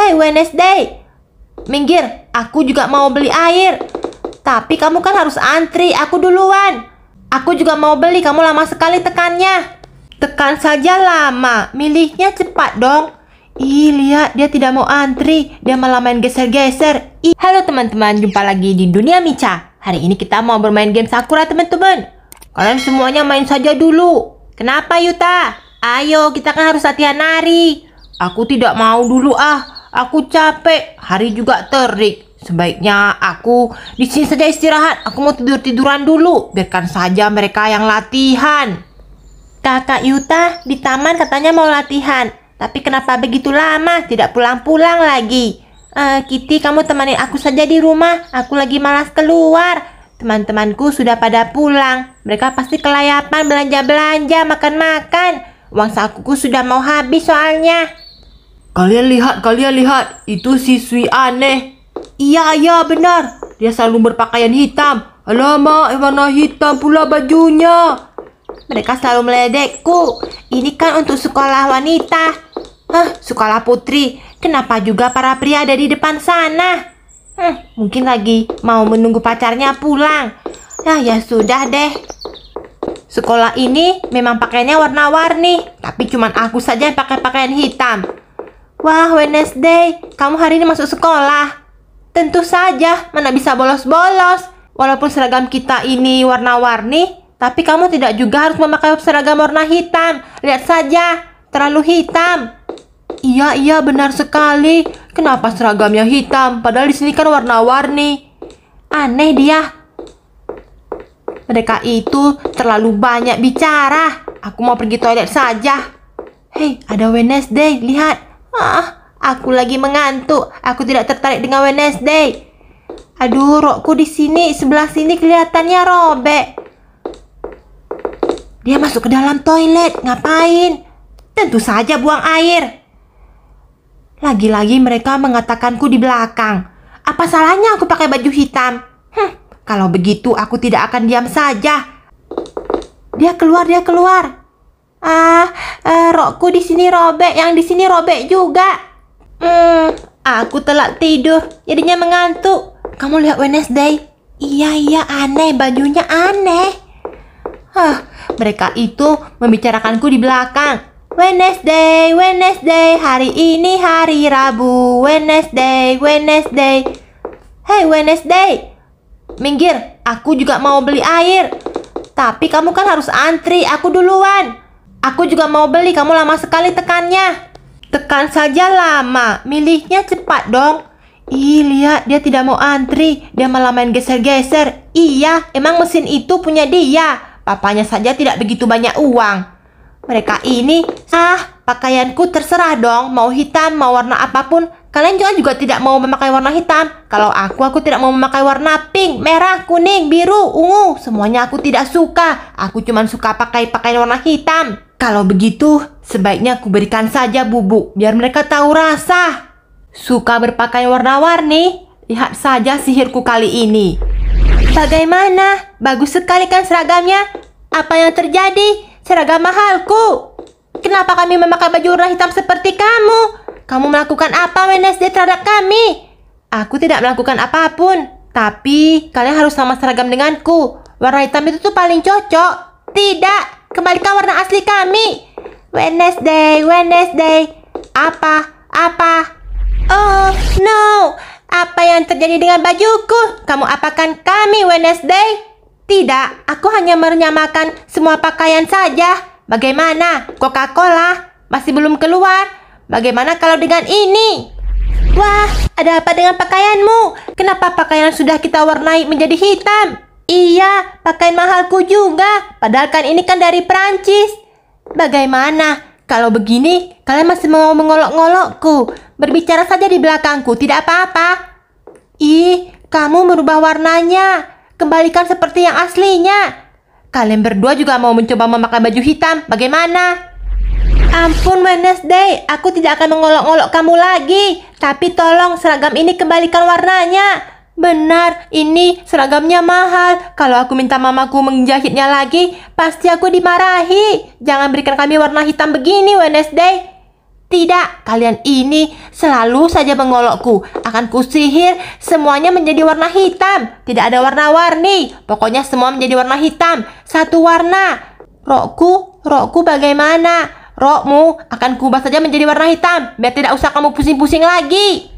Hey Wednesday, minggir, aku juga mau beli air. Tapi kamu kan harus antri, aku duluan. Aku juga mau beli, kamu lama sekali tekannya. Tekan saja lama, milihnya cepat dong. Ih, lihat dia tidak mau antri, dia malah main geser-geser. halo teman-teman, jumpa lagi di Dunia Mica. Hari ini kita mau bermain game Sakura, teman-teman. Kalian semuanya main saja dulu. Kenapa, Yuta? Ayo, kita kan harus latihan nari. Aku tidak mau dulu ah. Aku capek, hari juga terik. Sebaiknya aku di sini saja istirahat. Aku mau tidur-tiduran dulu. Biarkan saja mereka yang latihan. Kakak Yuta di taman katanya mau latihan. Tapi kenapa begitu lama? Tidak pulang-pulang lagi. Uh, Kitty, kamu temani aku saja di rumah. Aku lagi malas keluar. Teman-temanku sudah pada pulang. Mereka pasti kelayapan belanja-belanja, makan-makan. Uang sakuku sudah mau habis soalnya. Kalian lihat, kalian lihat, itu siswi aneh. Iya, iya, benar. Dia selalu berpakaian hitam. Alamak, warna hitam pula bajunya. Mereka selalu meledekku. Ini kan untuk sekolah wanita. Hah, sekolah putri. Kenapa juga para pria ada di depan sana? Hmm, mungkin lagi mau menunggu pacarnya pulang. Nah, ya sudah deh. Sekolah ini memang pakainya warna-warni, tapi cuma aku saja yang pakai pakaian hitam. Wah, Wednesday, kamu hari ini masuk sekolah. Tentu saja, mana bisa bolos-bolos. Walaupun seragam kita ini warna-warni, tapi kamu tidak juga harus memakai seragam warna hitam. Lihat saja, terlalu hitam. Iya, iya, benar sekali. Kenapa seragamnya hitam? Padahal di sini kan warna-warni. Aneh dia. Mereka itu terlalu banyak bicara. Aku mau pergi toilet saja. Hei, ada Wednesday, lihat. Ah, aku lagi mengantuk. Aku tidak tertarik dengan Wednesday. Aduh, rokku di sini, sebelah sini kelihatannya robek. Dia masuk ke dalam toilet, ngapain? Tentu saja buang air. Lagi-lagi mereka mengatakanku di belakang. Apa salahnya aku pakai baju hitam? Hm, kalau begitu aku tidak akan diam saja. Dia keluar, dia keluar. Ah, uh, rokku di sini robek, yang di sini robek juga. Hmm, aku telat tidur, jadinya mengantuk. Kamu lihat Wednesday? Iya, iya, aneh, bajunya aneh. Hah, mereka itu membicarakanku di belakang. Wednesday, Wednesday, hari ini hari Rabu. Wednesday, Wednesday. Hey Wednesday, minggir, aku juga mau beli air. Tapi kamu kan harus antri, aku duluan. Aku juga mau beli, kamu lama sekali tekannya. Tekan saja lama, milihnya cepat dong. Ih, lihat dia tidak mau antri, dia malah main geser-geser. Iya, emang mesin itu punya dia. Papanya saja tidak begitu banyak uang. Mereka ini, ah, pakaianku terserah dong, mau hitam, mau warna apapun. Kalian juga juga tidak mau memakai warna hitam. Kalau aku, aku tidak mau memakai warna pink, merah, kuning, biru, ungu. Semuanya aku tidak suka. Aku cuma suka pakai pakaian warna hitam. Kalau begitu, sebaiknya aku berikan saja bubuk biar mereka tahu rasa. Suka berpakaian warna-warni, lihat saja sihirku kali ini. Bagaimana? Bagus sekali kan seragamnya? Apa yang terjadi? Seragam mahalku. Kenapa kami memakai baju warna hitam seperti kamu? Kamu melakukan apa Wednesday terhadap kami? Aku tidak melakukan apapun. Tapi kalian harus sama seragam denganku. Warna hitam itu tuh paling cocok. Tidak, Kembalikan warna asli kami. Wednesday, Wednesday. Apa? Apa? Oh, no. Apa yang terjadi dengan bajuku? Kamu apakan kami, Wednesday? Tidak, aku hanya menyamakan semua pakaian saja. Bagaimana? Coca-Cola masih belum keluar. Bagaimana kalau dengan ini? Wah, ada apa dengan pakaianmu? Kenapa pakaian sudah kita warnai menjadi hitam? Iya, pakaian mahalku juga. Padahal kan ini kan dari Prancis. Bagaimana? Kalau begini, kalian masih mau mengolok-ngolokku. Berbicara saja di belakangku, tidak apa-apa. Ih, kamu merubah warnanya. Kembalikan seperti yang aslinya. Kalian berdua juga mau mencoba memakai baju hitam. Bagaimana? Ampun Wednesday, aku tidak akan mengolok-olok kamu lagi. Tapi tolong seragam ini kembalikan warnanya. Benar, ini seragamnya mahal. Kalau aku minta mamaku menjahitnya lagi, pasti aku dimarahi. Jangan berikan kami warna hitam begini, Wednesday. Tidak, kalian ini selalu saja mengolokku. Akan kusihir semuanya menjadi warna hitam. Tidak ada warna-warni. Pokoknya semua menjadi warna hitam. Satu warna. Rokku, rokku bagaimana? Rokmu akan kubah saja menjadi warna hitam. Biar tidak usah kamu pusing-pusing lagi.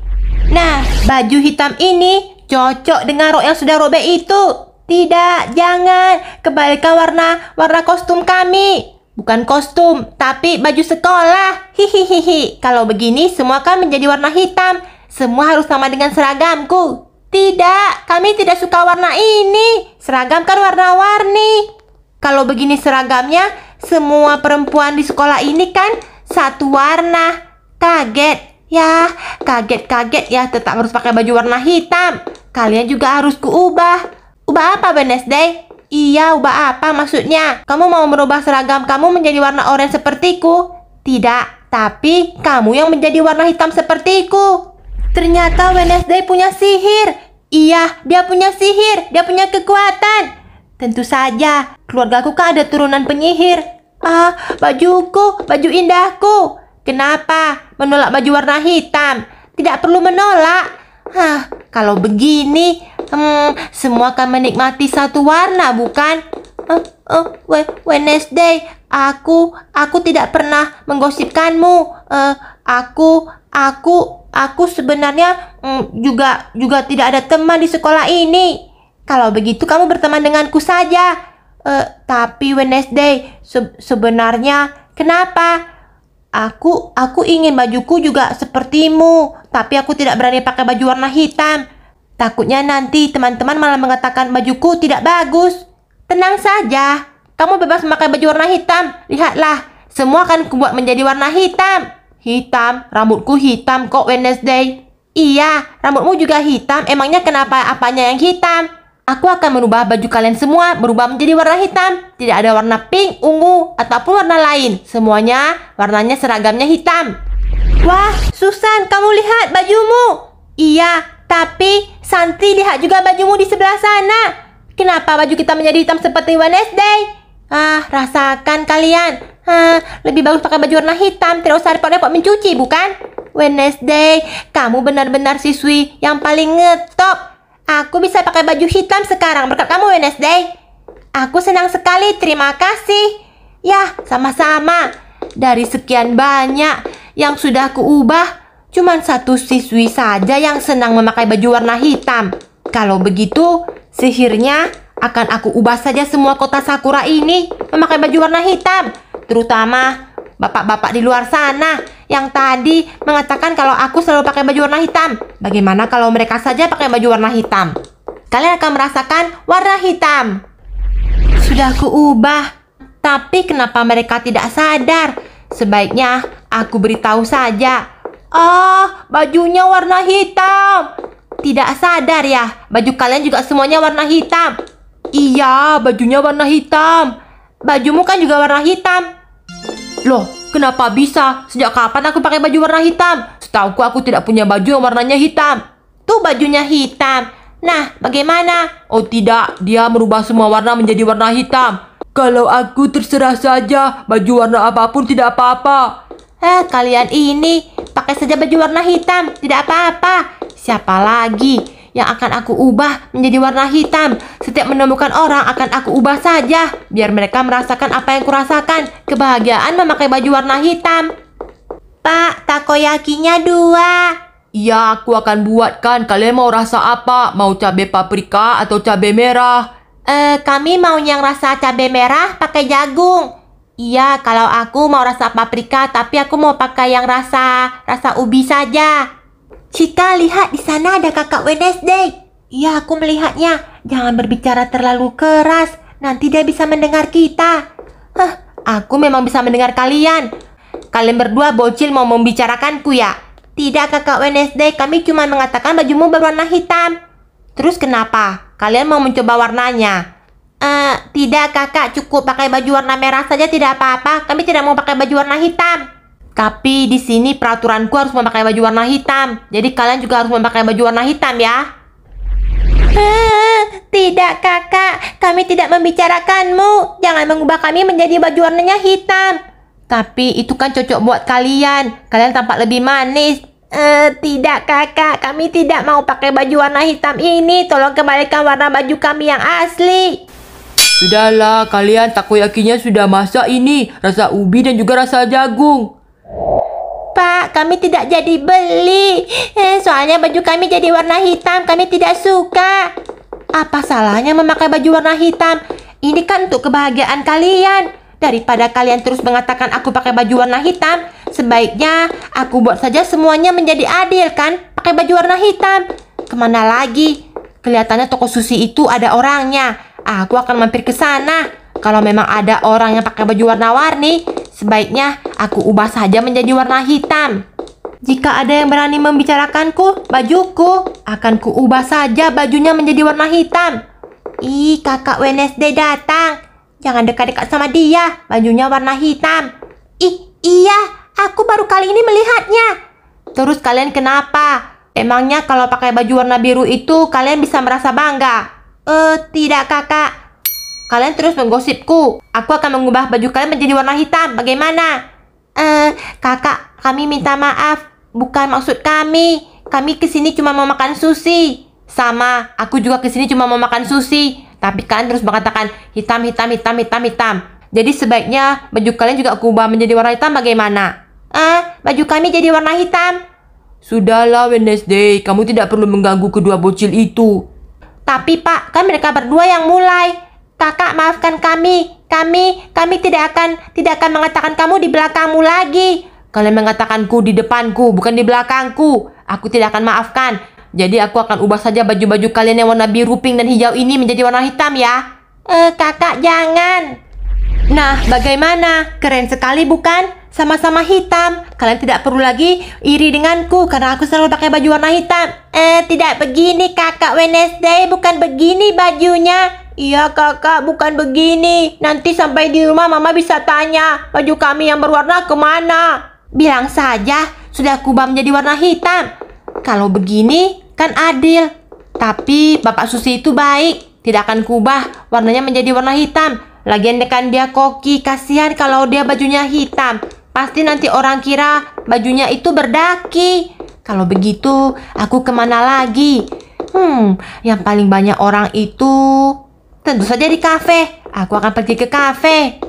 Nah, baju hitam ini Cocok dengan rok yang sudah robek itu. Tidak, jangan. Kebalikan warna warna kostum kami. Bukan kostum, tapi baju sekolah. Hihihihi. Kalau begini semua kan menjadi warna hitam. Semua harus sama dengan seragamku. Tidak, kami tidak suka warna ini. Seragam kan warna-warni. Kalau begini seragamnya, semua perempuan di sekolah ini kan satu warna. Kaget. Ya, kaget-kaget ya tetap harus pakai baju warna hitam. Kalian juga harus kuubah. Ubah apa, Wednesday? Iya, ubah apa maksudnya? Kamu mau merubah seragam kamu menjadi warna oranye sepertiku? Tidak, tapi kamu yang menjadi warna hitam sepertiku. Ternyata Wednesday punya sihir. Iya, dia punya sihir, dia punya kekuatan. Tentu saja, keluargaku kan ada turunan penyihir. Ah, bajuku, baju indahku. Kenapa menolak baju warna hitam? Tidak perlu menolak. Hah, kalau begini, hmm, semua akan menikmati satu warna, bukan? Uh, uh, Wednesday, aku, aku tidak pernah menggosipkanmu. Uh, aku, aku, aku sebenarnya um, juga, juga tidak ada teman di sekolah ini. Kalau begitu kamu berteman denganku saja. Uh, tapi Wednesday, se sebenarnya kenapa? Aku, aku ingin bajuku juga sepertimu, tapi aku tidak berani pakai baju warna hitam. Takutnya nanti teman-teman malah mengatakan bajuku tidak bagus. Tenang saja, kamu bebas memakai baju warna hitam. Lihatlah, semua akan kubuat menjadi warna hitam. Hitam, rambutku hitam kok Wednesday. Iya, rambutmu juga hitam. Emangnya kenapa apanya yang hitam? Aku akan merubah baju kalian semua berubah menjadi warna hitam. Tidak ada warna pink, ungu, ataupun warna lain. Semuanya warnanya seragamnya hitam. Wah, Susan, kamu lihat bajumu. Iya, tapi Santi lihat juga bajumu di sebelah sana. Kenapa baju kita menjadi hitam seperti Wednesday? Ah, rasakan kalian. Ah, lebih bagus pakai baju warna hitam, tidak usah repot-repot mencuci, bukan? Wednesday, kamu benar-benar siswi yang paling ngetop. Aku bisa pakai baju hitam sekarang berkat kamu Wednesday. Aku senang sekali, terima kasih. Ya, sama-sama. Dari sekian banyak yang sudah kuubah, cuman satu siswi saja yang senang memakai baju warna hitam. Kalau begitu, sihirnya akan aku ubah saja semua kota Sakura ini memakai baju warna hitam, terutama bapak-bapak di luar sana yang tadi mengatakan kalau aku selalu pakai baju warna hitam. Bagaimana kalau mereka saja pakai baju warna hitam? Kalian akan merasakan warna hitam. Sudah aku ubah. Tapi kenapa mereka tidak sadar? Sebaiknya aku beritahu saja. Oh, bajunya warna hitam. Tidak sadar ya, baju kalian juga semuanya warna hitam. Iya, bajunya warna hitam. Bajumu kan juga warna hitam. Loh, Kenapa bisa? Sejak kapan aku pakai baju warna hitam? Setauku aku tidak punya baju yang warnanya hitam. Tuh bajunya hitam. Nah, bagaimana? Oh tidak, dia merubah semua warna menjadi warna hitam. Kalau aku terserah saja, baju warna apapun tidak apa-apa. Eh, kalian ini pakai saja baju warna hitam, tidak apa-apa. Siapa lagi? yang akan aku ubah menjadi warna hitam. Setiap menemukan orang akan aku ubah saja, biar mereka merasakan apa yang kurasakan, kebahagiaan memakai baju warna hitam. Pak, takoyakinya dua. Iya, aku akan buatkan. Kalian mau rasa apa? Mau cabai paprika atau cabai merah? Eh, kami mau yang rasa cabai merah pakai jagung. Iya, kalau aku mau rasa paprika, tapi aku mau pakai yang rasa rasa ubi saja. Cika, lihat di sana ada kakak Wednesday. Iya, aku melihatnya. Jangan berbicara terlalu keras. Nanti dia bisa mendengar kita. Hah, aku memang bisa mendengar kalian. Kalian berdua bocil mau membicarakanku ya? Tidak, kakak Wednesday. Kami cuma mengatakan bajumu berwarna hitam. Terus kenapa? Kalian mau mencoba warnanya? Eh, tidak kakak. Cukup pakai baju warna merah saja tidak apa-apa. Kami tidak mau pakai baju warna hitam. Tapi di sini peraturanku harus memakai baju warna hitam. Jadi kalian juga harus memakai baju warna hitam ya. Ah, tidak kakak, kami tidak membicarakanmu. Jangan mengubah kami menjadi baju warnanya hitam. Tapi itu kan cocok buat kalian. Kalian tampak lebih manis. Eh, tidak kakak, kami tidak mau pakai baju warna hitam ini. Tolong kembalikan warna baju kami yang asli. Sudahlah, kalian takoyakinya sudah masak ini. Rasa ubi dan juga rasa jagung. Pak, kami tidak jadi beli. Eh, soalnya baju kami jadi warna hitam, kami tidak suka. Apa salahnya memakai baju warna hitam? Ini kan untuk kebahagiaan kalian. Daripada kalian terus mengatakan aku pakai baju warna hitam, sebaiknya aku buat saja semuanya menjadi adil kan? Pakai baju warna hitam. Kemana lagi? Kelihatannya toko Susi itu ada orangnya. Aku akan mampir ke sana. Kalau memang ada orang yang pakai baju warna-warni, Sebaiknya aku ubah saja menjadi warna hitam. Jika ada yang berani membicarakanku, bajuku akan kuubah saja bajunya menjadi warna hitam. Ih, kakak Wednesday datang. Jangan dekat-dekat sama dia, bajunya warna hitam. Ih, iya, aku baru kali ini melihatnya. Terus kalian kenapa? Emangnya kalau pakai baju warna biru itu kalian bisa merasa bangga? Eh, tidak kakak. Kalian terus menggosipku. Aku akan mengubah baju kalian menjadi warna hitam. Bagaimana? Eh, kakak, kami minta maaf. Bukan maksud kami. Kami kesini cuma mau makan sushi. Sama, aku juga kesini cuma mau makan sushi. Tapi kalian terus mengatakan hitam, hitam, hitam, hitam, hitam. Jadi sebaiknya baju kalian juga aku ubah menjadi warna hitam bagaimana? Ah, baju kami jadi warna hitam. Sudahlah Wednesday, kamu tidak perlu mengganggu kedua bocil itu. Tapi pak, kan mereka berdua yang mulai. Kakak maafkan kami. Kami, kami tidak akan tidak akan mengatakan kamu di belakangmu lagi. Kalian mengatakanku di depanku, bukan di belakangku. Aku tidak akan maafkan. Jadi aku akan ubah saja baju-baju kalian yang warna biru, pink, dan hijau ini menjadi warna hitam ya. Eh, kakak jangan. Nah, bagaimana? Keren sekali bukan? Sama-sama hitam. Kalian tidak perlu lagi iri denganku karena aku selalu pakai baju warna hitam. Eh, tidak begini kakak Wednesday, bukan begini bajunya. Iya kakak, bukan begini. Nanti sampai di rumah mama bisa tanya, baju kami yang berwarna kemana? Bilang saja, sudah kubah menjadi warna hitam. Kalau begini, kan adil. Tapi bapak Susi itu baik, tidak akan kubah warnanya menjadi warna hitam. Lagian dekan dia koki, kasihan kalau dia bajunya hitam. Pasti nanti orang kira bajunya itu berdaki. Kalau begitu, aku kemana lagi? Hmm, yang paling banyak orang itu Tentu saja di kafe. Aku akan pergi ke kafe.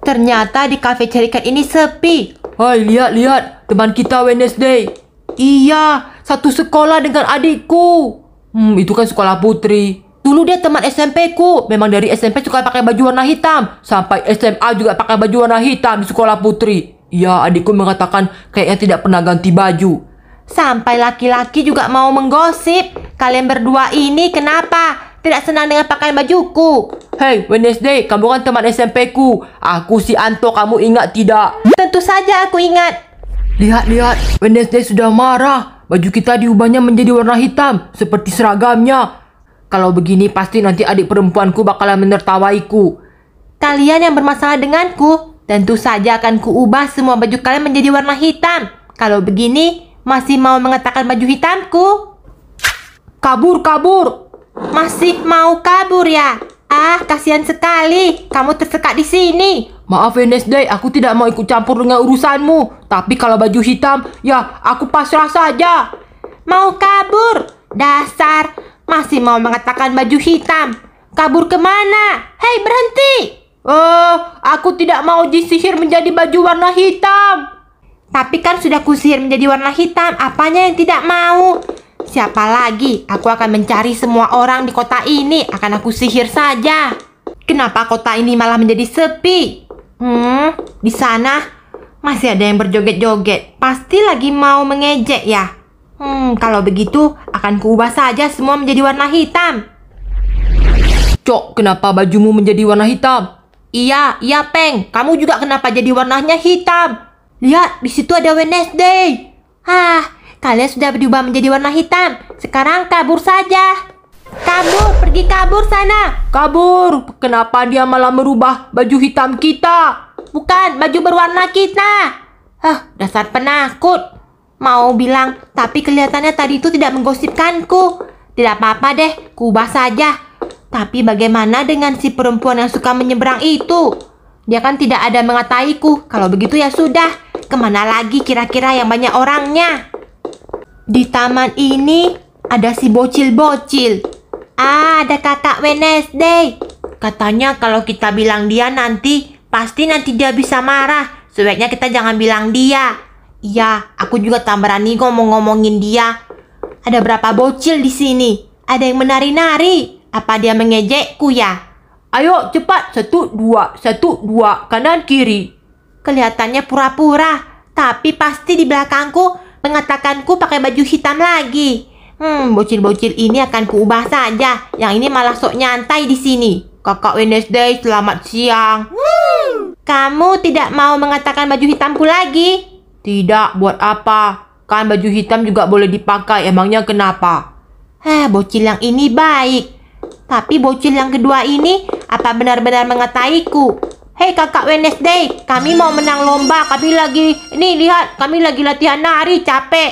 Ternyata di kafe cerikan ini sepi. Hai, lihat, lihat. Teman kita Wednesday. Iya, satu sekolah dengan adikku. Hmm, itu kan sekolah putri. Dulu dia teman SMP ku. Memang dari SMP suka pakai baju warna hitam. Sampai SMA juga pakai baju warna hitam di sekolah putri. Iya, adikku mengatakan kayaknya tidak pernah ganti baju. Sampai laki-laki juga mau menggosip. Kalian berdua ini kenapa? tidak senang dengan pakaian bajuku. Hey, Wednesday, kamu kan teman SMP ku. Aku si Anto, kamu ingat tidak? Tentu saja aku ingat. Lihat, lihat. Wednesday sudah marah. Baju kita diubahnya menjadi warna hitam, seperti seragamnya. Kalau begini pasti nanti adik perempuanku bakalan menertawaiku. Kalian yang bermasalah denganku, tentu saja akan kuubah semua baju kalian menjadi warna hitam. Kalau begini, masih mau mengatakan baju hitamku? Kabur, kabur! Masih mau kabur ya? Ah, kasihan sekali. Kamu tersekat di sini. Maaf Wednesday, aku tidak mau ikut campur dengan urusanmu. Tapi kalau baju hitam, ya aku pasrah saja. Mau kabur? Dasar, masih mau mengatakan baju hitam. Kabur kemana? Hei, berhenti! Oh, aku tidak mau disihir menjadi baju warna hitam. Tapi kan sudah kusihir menjadi warna hitam, apanya yang tidak mau? Siapa lagi? Aku akan mencari semua orang di kota ini. Akan aku sihir saja. Kenapa kota ini malah menjadi sepi? Hmm, di sana masih ada yang berjoget-joget. Pasti lagi mau mengejek ya. Hmm, kalau begitu akan kuubah saja semua menjadi warna hitam. Cok, kenapa bajumu menjadi warna hitam? Iya, iya Peng. Kamu juga kenapa jadi warnanya hitam? Lihat, di situ ada Wednesday. Hah, Kalian sudah berubah menjadi warna hitam. Sekarang kabur saja. Kabur, pergi kabur sana. Kabur. Kenapa dia malah merubah baju hitam kita? Bukan, baju berwarna kita. Hah, dasar penakut. Mau bilang, tapi kelihatannya tadi itu tidak menggosipkanku. Tidak apa-apa deh, kubah saja. Tapi bagaimana dengan si perempuan yang suka menyeberang itu? Dia kan tidak ada mengataiku. Kalau begitu ya sudah. Kemana lagi kira-kira yang banyak orangnya? Di taman ini ada si bocil-bocil. Ah, ada kakak Wednesday. Katanya kalau kita bilang dia nanti, pasti nanti dia bisa marah. Sebaiknya kita jangan bilang dia. Iya, aku juga tak berani ngomong-ngomongin dia. Ada berapa bocil di sini? Ada yang menari-nari. Apa dia mengejekku ya? Ayo cepat, satu, dua, satu, dua, kanan, kiri. Kelihatannya pura-pura, tapi pasti di belakangku Mengatakanku pakai baju hitam lagi. Hmm, bocil-bocil ini akan kuubah saja. Yang ini malah sok nyantai di sini. Kakak Wednesday, selamat siang. Hmm. Kamu tidak mau mengatakan baju hitamku lagi? Tidak, buat apa? Kan baju hitam juga boleh dipakai, emangnya kenapa? Eh, bocil yang ini baik. Tapi bocil yang kedua ini, apa benar-benar mengataiku? Hei kakak Wednesday, kami mau menang lomba. Kami lagi, ini lihat, kami lagi latihan nari, capek.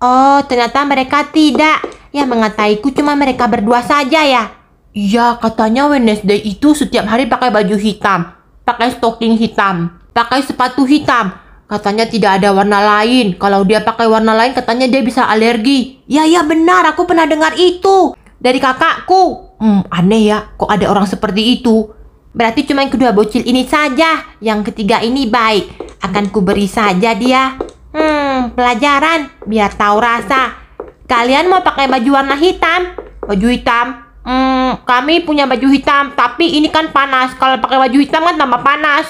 Oh, ternyata mereka tidak. Ya mengataiku cuma mereka berdua saja ya. Iya, katanya Wednesday itu setiap hari pakai baju hitam, pakai stocking hitam, pakai sepatu hitam. Katanya tidak ada warna lain. Kalau dia pakai warna lain, katanya dia bisa alergi. Ya, ya benar, aku pernah dengar itu. Dari kakakku. Hmm, aneh ya, kok ada orang seperti itu. Berarti cuma yang kedua bocil ini saja. Yang ketiga ini baik. Akan kuberi saja dia. Hmm, pelajaran. Biar tahu rasa. Kalian mau pakai baju warna hitam? Baju hitam? Hmm, kami punya baju hitam. Tapi ini kan panas. Kalau pakai baju hitam kan tambah panas.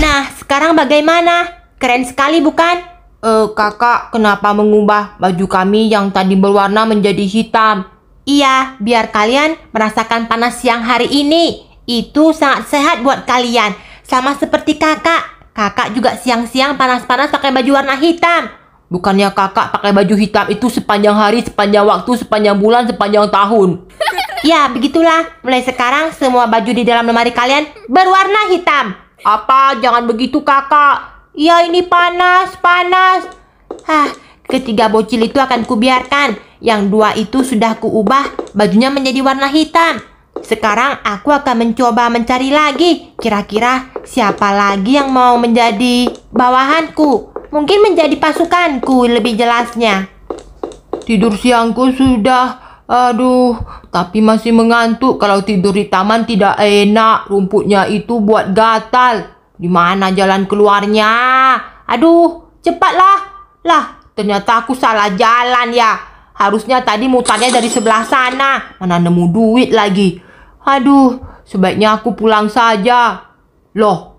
Nah, sekarang bagaimana? Keren sekali bukan? Eh, kakak, kenapa mengubah baju kami yang tadi berwarna menjadi hitam? Iya, biar kalian merasakan panas siang hari ini. Itu sangat sehat buat kalian. Sama seperti kakak. Kakak juga siang-siang panas-panas pakai baju warna hitam. Bukannya kakak pakai baju hitam itu sepanjang hari, sepanjang waktu, sepanjang bulan, sepanjang tahun. ya, begitulah. Mulai sekarang semua baju di dalam lemari kalian berwarna hitam. Apa? Jangan begitu kakak. Ya ini panas, panas. Hah, Ketiga bocil itu akan kubiarkan. Yang dua itu sudah kuubah bajunya menjadi warna hitam. Sekarang aku akan mencoba mencari lagi. Kira-kira siapa lagi yang mau menjadi bawahanku? Mungkin menjadi pasukanku lebih jelasnya. Tidur siangku sudah Aduh, tapi masih mengantuk kalau tidur di taman tidak enak. Rumputnya itu buat gatal. Di mana jalan keluarnya? Aduh, cepatlah. Lah, Ternyata aku salah jalan ya. Harusnya tadi mutarnya dari sebelah sana. Mana nemu duit lagi. Aduh, sebaiknya aku pulang saja. Loh,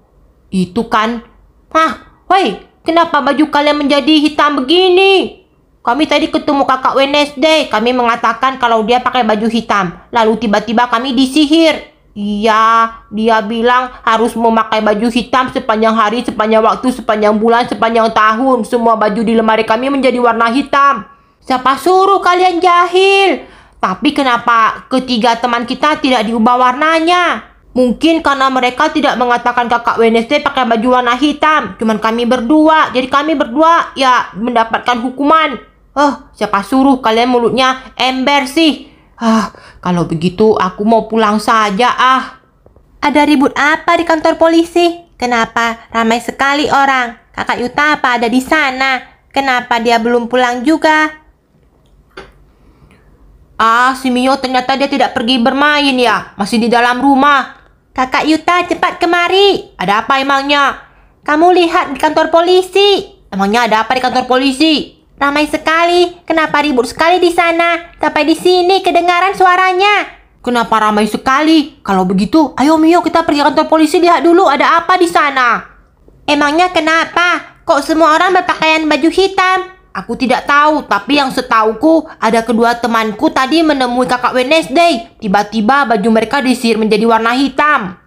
itu kan. Hah, woi, kenapa baju kalian menjadi hitam begini? Kami tadi ketemu kakak Wednesday. Kami mengatakan kalau dia pakai baju hitam. Lalu tiba-tiba kami disihir. Iya, dia bilang harus memakai baju hitam sepanjang hari, sepanjang waktu, sepanjang bulan, sepanjang tahun. Semua baju di lemari kami menjadi warna hitam. Siapa suruh kalian jahil? Tapi kenapa ketiga teman kita tidak diubah warnanya? Mungkin karena mereka tidak mengatakan kakak Wednesday pakai baju warna hitam. Cuman kami berdua. Jadi kami berdua ya mendapatkan hukuman. Eh, oh, siapa suruh kalian mulutnya ember sih? Ah, kalau begitu aku mau pulang saja ah. Ada ribut apa di kantor polisi? Kenapa ramai sekali orang? Kakak Yuta apa ada di sana? Kenapa dia belum pulang juga? Ah, si Mio ternyata dia tidak pergi bermain ya. Masih di dalam rumah. Kakak Yuta cepat kemari. Ada apa emangnya? Kamu lihat di kantor polisi. Emangnya ada apa di kantor polisi? Ramai sekali. Kenapa ribut sekali di sana? Sampai di sini kedengaran suaranya. Kenapa ramai sekali? Kalau begitu, ayo Mio kita pergi kantor polisi lihat dulu ada apa di sana. Emangnya kenapa? Kok semua orang berpakaian baju hitam? Aku tidak tahu, tapi yang setauku ada kedua temanku tadi menemui kakak Wednesday. Tiba-tiba baju mereka disihir menjadi warna hitam.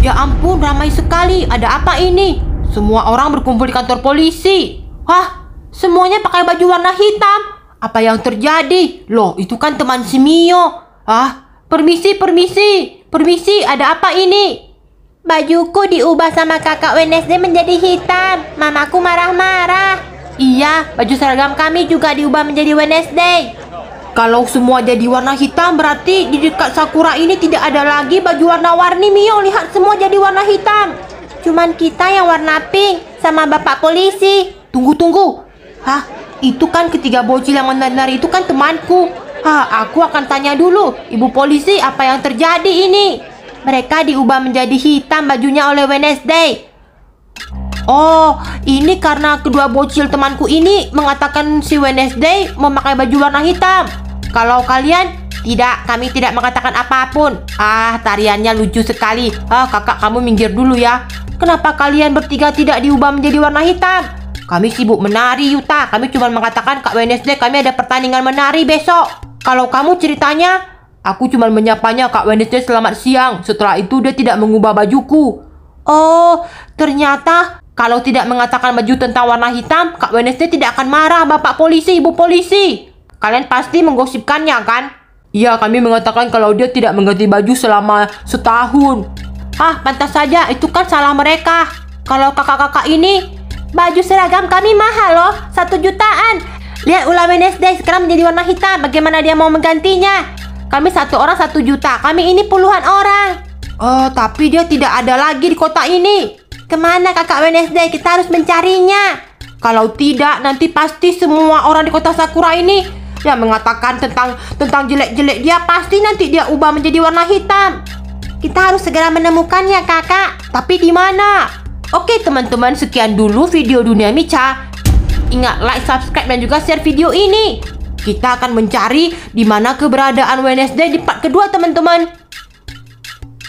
Ya ampun, ramai sekali. Ada apa ini? Semua orang berkumpul di kantor polisi. Hah, Semuanya pakai baju warna hitam. Apa yang terjadi? Loh, itu kan teman si Mio. Ah, permisi, permisi. Permisi, ada apa ini? Bajuku diubah sama kakak Wednesday menjadi hitam. Mamaku marah-marah. Iya, baju seragam kami juga diubah menjadi Wednesday. Kalau semua jadi warna hitam berarti di dekat Sakura ini tidak ada lagi baju warna-warni Mio lihat semua jadi warna hitam Cuman kita yang warna pink sama bapak polisi Tunggu tunggu Hah? Itu kan ketiga bocil yang menari-nari itu kan temanku. Hah, aku akan tanya dulu, ibu polisi apa yang terjadi ini? Mereka diubah menjadi hitam bajunya oleh Wednesday. Oh, ini karena kedua bocil temanku ini mengatakan si Wednesday memakai baju warna hitam. Kalau kalian tidak, kami tidak mengatakan apapun. Ah, tariannya lucu sekali. Ah, kakak kamu minggir dulu ya. Kenapa kalian bertiga tidak diubah menjadi warna hitam? Kami sibuk menari, Yuta. Kami cuma mengatakan, Kak Wednesday, kami ada pertandingan menari besok. Kalau kamu ceritanya, aku cuma menyapanya Kak Wednesday selamat siang. Setelah itu dia tidak mengubah bajuku. Oh, ternyata kalau tidak mengatakan baju tentang warna hitam, Kak Wednesday tidak akan marah Bapak polisi, Ibu polisi. Kalian pasti menggosipkannya kan? Iya, kami mengatakan kalau dia tidak mengganti baju selama setahun. Ah, pantas saja, itu kan salah mereka. Kalau kakak-kakak ini Baju seragam kami mahal loh, satu jutaan. Lihat Ula Wednesday sekarang menjadi warna hitam. Bagaimana dia mau menggantinya? Kami satu orang satu juta. Kami ini puluhan orang. Oh, tapi dia tidak ada lagi di kota ini. Kemana kakak Wednesday? Kita harus mencarinya. Kalau tidak, nanti pasti semua orang di kota Sakura ini yang mengatakan tentang tentang jelek-jelek dia pasti nanti dia ubah menjadi warna hitam. Kita harus segera menemukannya, Kakak. Tapi di mana? Oke teman-teman, sekian dulu video Dunia Mica. Ingat like, subscribe, dan juga share video ini. Kita akan mencari di mana keberadaan Wednesday di part kedua teman-teman.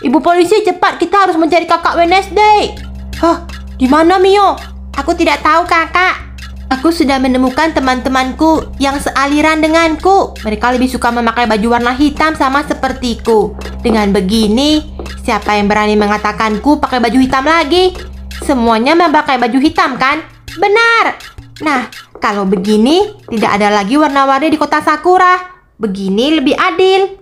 Ibu polisi cepat, kita harus mencari kakak Wednesday. Hah, di Mio? Aku tidak tahu kakak. Aku sudah menemukan teman-temanku yang sealiran denganku. Mereka lebih suka memakai baju warna hitam sama sepertiku. Dengan begini, siapa yang berani mengatakanku pakai baju hitam lagi? semuanya memakai baju hitam kan? Benar. Nah, kalau begini tidak ada lagi warna-warni di kota Sakura. Begini lebih adil.